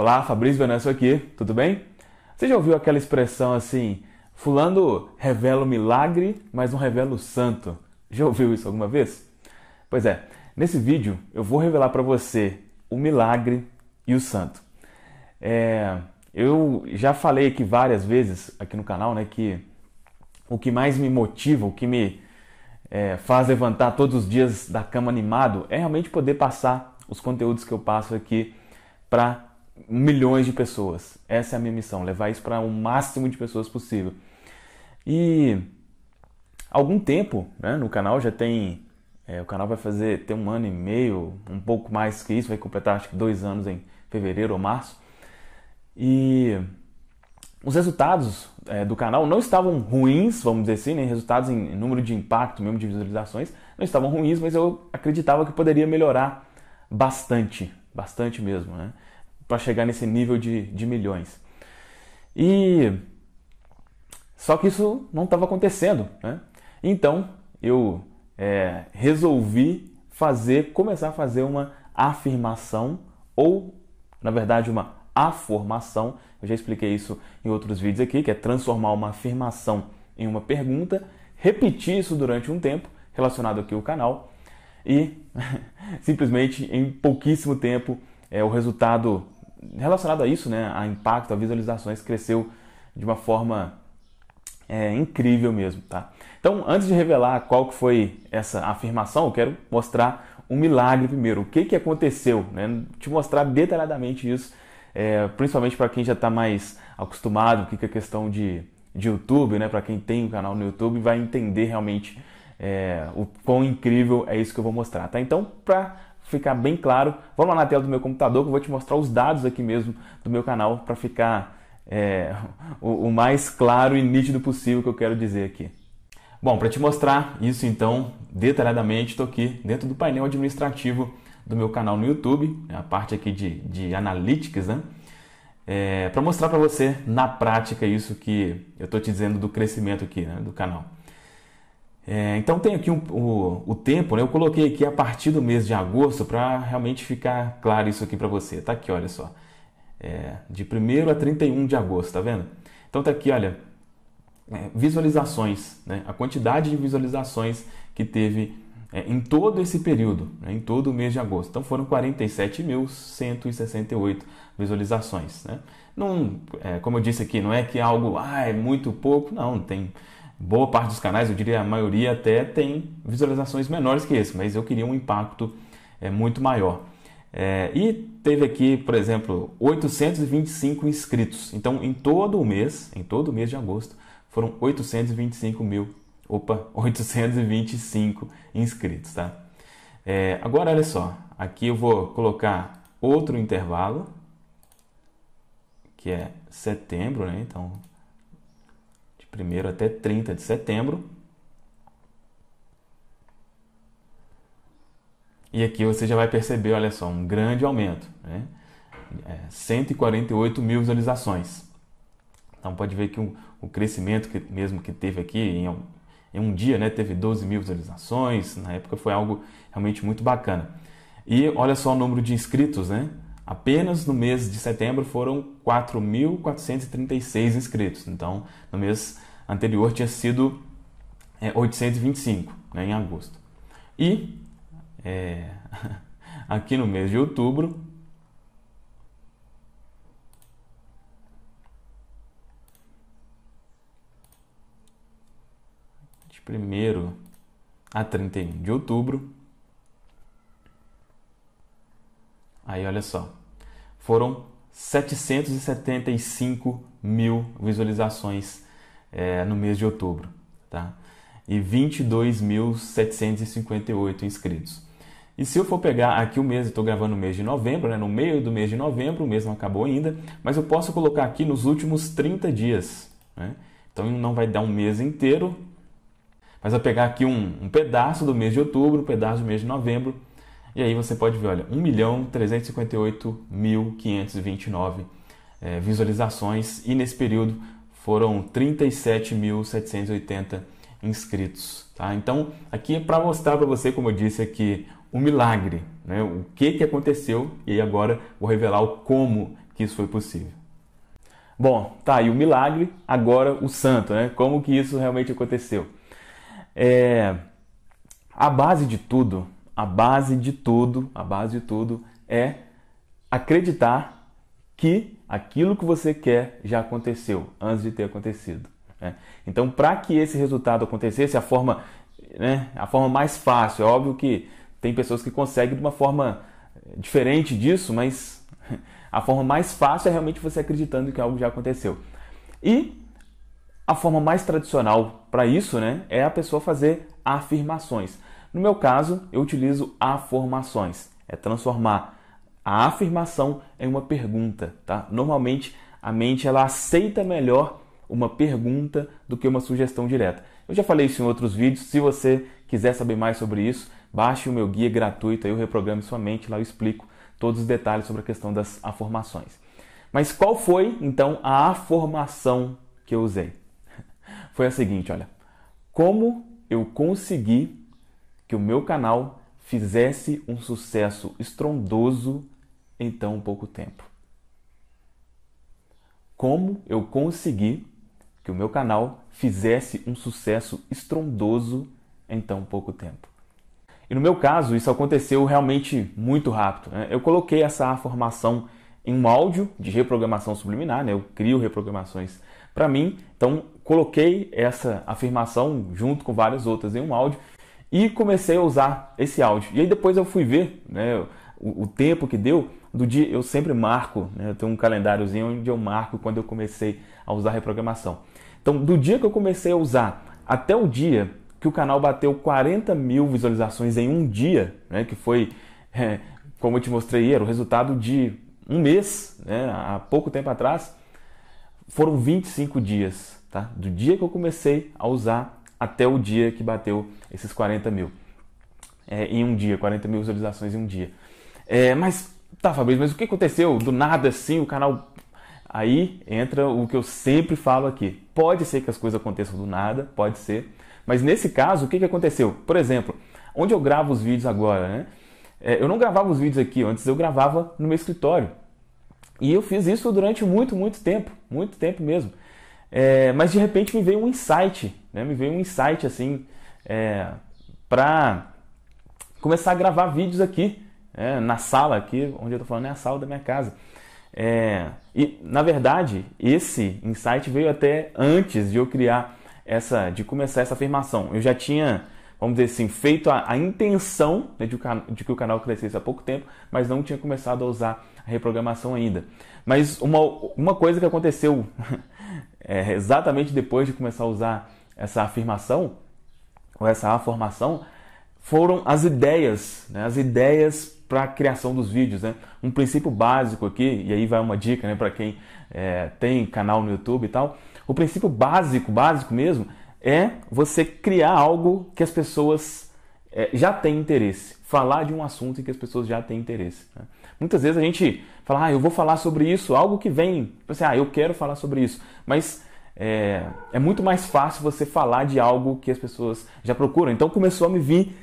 Olá, Fabrício Venâncio aqui, tudo bem? Você já ouviu aquela expressão assim, fulano revela o milagre, mas não revela o santo? Já ouviu isso alguma vez? Pois é, nesse vídeo eu vou revelar para você o milagre e o santo. É, eu já falei aqui várias vezes aqui no canal né, que o que mais me motiva, o que me é, faz levantar todos os dias da cama animado é realmente poder passar os conteúdos que eu passo aqui para milhões de pessoas. Essa é a minha missão, levar isso para o máximo de pessoas possível. E há algum tempo, né, no canal já tem, é, o canal vai fazer tem um ano e meio, um pouco mais que isso, vai completar acho que dois anos em fevereiro ou março. E os resultados é, do canal não estavam ruins, vamos dizer assim, né, resultados em número de impacto, mesmo de visualizações, não estavam ruins, mas eu acreditava que poderia melhorar bastante, bastante mesmo, né? para chegar nesse nível de, de milhões. E só que isso não estava acontecendo, né? Então eu é, resolvi fazer, começar a fazer uma afirmação ou, na verdade, uma afirmação. Eu já expliquei isso em outros vídeos aqui, que é transformar uma afirmação em uma pergunta, repetir isso durante um tempo, relacionado aqui ao canal, e simplesmente em pouquíssimo tempo é, o resultado relacionado a isso, né, a impacto, a visualizações, cresceu de uma forma é, incrível mesmo, tá? Então, antes de revelar qual que foi essa afirmação, eu quero mostrar um milagre primeiro. O que, que aconteceu? Né? Te mostrar detalhadamente isso, é, principalmente para quem já está mais acostumado com a é questão de, de YouTube, né? Para quem tem um canal no YouTube, vai entender realmente é, o quão incrível é isso que eu vou mostrar, tá? Então, para ficar bem claro, vamos lá na tela do meu computador que eu vou te mostrar os dados aqui mesmo do meu canal para ficar é, o, o mais claro e nítido possível que eu quero dizer aqui. Bom, para te mostrar isso então detalhadamente, estou aqui dentro do painel administrativo do meu canal no YouTube, né, a parte aqui de, de analytics, né? É, para mostrar para você na prática isso que eu estou te dizendo do crescimento aqui né, do canal. É, então tem aqui um, o, o, tempo, né? eu coloquei aqui a partir do mês de agosto para realmente ficar claro isso aqui para você. Tá aqui, olha só, é, de 1 a 31 de agosto, tá vendo? Então tá aqui, olha, é, visualizações, né? a quantidade de visualizações que teve é, em todo esse período, né? em todo o mês de agosto. Então foram 47.168 visualizações. Né? Não, é, como eu disse aqui, não é que é algo ah, é muito pouco, não, tem boa parte dos canais, eu diria a maioria até, tem visualizações menores que esse, mas eu queria um impacto é, muito maior. É, e teve aqui, por exemplo, 825 inscritos. Então, em todo o mês, em todo o mês de agosto, foram 825 mil, opa, 825 inscritos, tá? É, agora, olha só, aqui eu vou colocar outro intervalo, que é setembro, né? Então, 1 até 30 de setembro. E aqui você já vai perceber, olha só, um grande aumento, né? É, 148 mil visualizações. Então pode ver que o, o crescimento que, mesmo que teve aqui em, em um dia, né, teve 12 mil visualizações, na época foi algo realmente muito bacana. E olha só o número de inscritos, né? Apenas no mês de setembro foram 4.436 inscritos. Então, no mês anterior tinha sido é, 825, né, em agosto. E é, aqui no mês de outubro, de 1 a 31 de outubro, aí olha só, foram 775 mil visualizações é, no mês de outubro, tá? E 22.758 inscritos. E se eu for pegar aqui o mês, estou gravando o mês de novembro, né? no meio do mês de novembro, o mês não acabou ainda, mas eu posso colocar aqui nos últimos 30 dias. Né? Então não vai dar um mês inteiro, mas eu pegar aqui um, um, pedaço do mês de outubro, um pedaço do mês de novembro, e aí você pode ver, olha, 1.358.529 é, visualizações, e nesse período foram 37.780 inscritos. Tá? Então, aqui é para mostrar para você, como eu disse aqui, o um milagre, né? o que, que aconteceu e agora vou revelar o como que isso foi possível. Bom, tá aí o milagre, agora o santo, né? Como que isso realmente aconteceu? É, a base de tudo, a base de tudo, a base de tudo é acreditar que aquilo que você quer já aconteceu antes de ter acontecido. Né? Então, para que esse resultado acontecesse, a forma, né, a forma mais fácil, é óbvio que tem pessoas que conseguem de uma forma eh, diferente disso, mas a forma mais fácil é realmente você acreditando que algo já aconteceu. E a forma mais tradicional para isso né, é a pessoa fazer afirmações. No meu caso, eu utilizo afirmações, é transformar a afirmação é uma pergunta, tá? Normalmente a mente ela aceita melhor uma pergunta do que uma sugestão direta. Eu já falei isso em outros vídeos. Se você quiser saber mais sobre isso, baixe o meu guia gratuito, aí eu reprograme sua mente, lá eu explico todos os detalhes sobre a questão das afirmações. Mas qual foi então a afirmação que eu usei? Foi a seguinte, olha. Como eu consegui que o meu canal fizesse um sucesso estrondoso em tão pouco tempo. Como eu consegui que o meu canal fizesse um sucesso estrondoso em tão pouco tempo? E no meu caso, isso aconteceu realmente muito rápido. Né? Eu coloquei essa formação em um áudio de reprogramação subliminar, né? eu crio reprogramações para mim, então coloquei essa afirmação junto com várias outras em um áudio e comecei a usar esse áudio. E aí depois eu fui ver né, o, o tempo que deu do dia, eu sempre marco, né? eu tenho um calendáriozinho onde eu marco quando eu comecei a usar a reprogramação. Então, do dia que eu comecei a usar até o dia que o canal bateu 40 mil visualizações em um dia, né? que foi, é, como eu te mostrei, era o resultado de um mês, né? há pouco tempo atrás, foram 25 dias, tá? do dia que eu comecei a usar até o dia que bateu esses 40 mil. É, em um dia, 40 mil visualizações em um dia. É, mas Tá, Fabrício, mas o que aconteceu? Do nada assim, o canal. Aí entra o que eu sempre falo aqui. Pode ser que as coisas aconteçam do nada, pode ser. Mas nesse caso, o que, que aconteceu? Por exemplo, onde eu gravo os vídeos agora, né? É, eu não gravava os vídeos aqui, antes eu gravava no meu escritório. E eu fiz isso durante muito, muito tempo, muito tempo mesmo. É, mas de repente me veio um insight, né? Me veio um insight assim é, para começar a gravar vídeos aqui é, na sala aqui, onde eu estou falando é a sala da minha casa. É, e na verdade, esse insight veio até antes de eu criar essa, de começar essa afirmação. Eu já tinha, vamos dizer assim, feito a, a intenção né, de, o, de, que o canal crescesse há pouco tempo, mas não tinha começado a usar a reprogramação ainda. Mas uma, uma coisa que aconteceu é, exatamente depois de começar a usar essa afirmação, ou essa afirmação foram as ideias, né? as ideias para a criação dos vídeos. Né? Um princípio básico aqui, e aí vai uma dica né, para quem é, tem canal no YouTube e tal. O princípio básico, básico mesmo, é você criar algo que as pessoas é, já têm interesse. Falar de um assunto em que as pessoas já têm interesse. Né? Muitas vezes a gente fala, ah, eu vou falar sobre isso, algo que vem. Você, tipo assim, ah, eu quero falar sobre isso. Mas é, é muito mais fácil você falar de algo que as pessoas já procuram. Então começou a me vir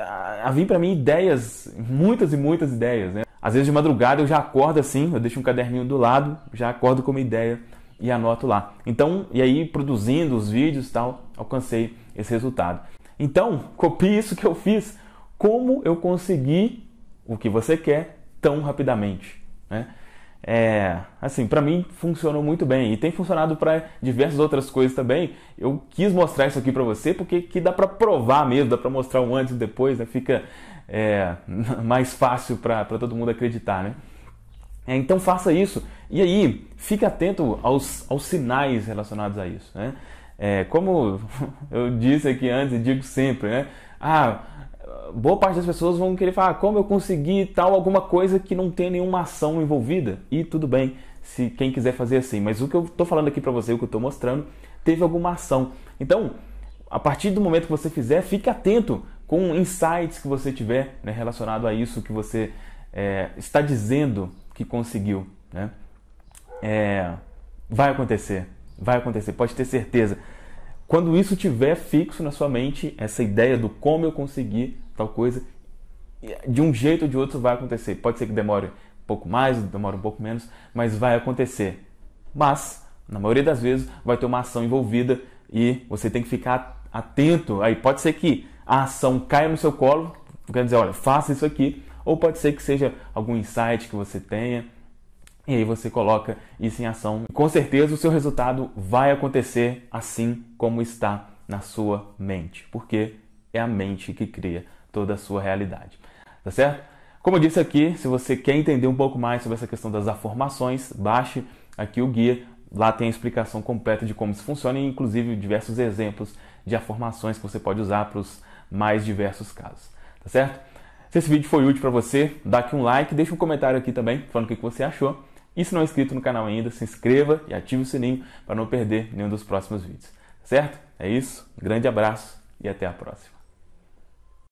havia para mim ideias, muitas e muitas ideias, né? Às vezes de madrugada eu já acordo assim, eu deixo um caderninho do lado, já acordo com uma ideia e anoto lá. Então, e aí produzindo os vídeos tal, alcancei esse resultado. Então, copie isso que eu fiz. Como eu consegui o que você quer tão rapidamente, né? é, assim, para mim funcionou muito bem e tem funcionado para diversas outras coisas também. Eu quis mostrar isso aqui para você porque que dá para provar mesmo, dá para mostrar um antes e depois, né? Fica é, mais fácil para todo mundo acreditar, né? É, então faça isso e aí fique atento aos, aos sinais relacionados a isso, né? É, como eu disse aqui antes e digo sempre, né? Ah, boa parte das pessoas vão querer falar ah, como eu consegui tal alguma coisa que não tem nenhuma ação envolvida. E tudo bem, se quem quiser fazer assim. Mas o que eu estou falando aqui para você, o que eu estou mostrando, teve alguma ação. Então, a partir do momento que você fizer, fique atento com insights que você tiver né, relacionado a isso que você é, está dizendo que conseguiu. Né? É, vai acontecer, vai acontecer, pode ter certeza. Quando isso tiver fixo na sua mente, essa ideia do como eu consegui, tal coisa. De um jeito ou de outro vai acontecer. Pode ser que demore um pouco mais, demore um pouco menos, mas vai acontecer. Mas, na maioria das vezes, vai ter uma ação envolvida e você tem que ficar atento. Aí pode ser que a ação caia no seu colo, quer dizer, olha, faça isso aqui, ou pode ser que seja algum insight que você tenha, e aí você coloca isso em ação. Com certeza o seu resultado vai acontecer assim como está na sua mente, porque é a mente que cria toda a sua realidade. Tá certo? Como eu disse aqui, se você quer entender um pouco mais sobre essa questão das afirmações, baixe aqui o guia. Lá tem a explicação completa de como isso funciona e, inclusive, diversos exemplos de afirmações que você pode usar para os mais diversos casos. Tá certo? Se esse vídeo foi útil para você, dá aqui um like, deixa um comentário aqui também falando o que você achou. E se não é inscrito no canal ainda, se inscreva e ative o sininho para não perder nenhum dos próximos vídeos. Tá certo? É isso. grande abraço e até a próxima.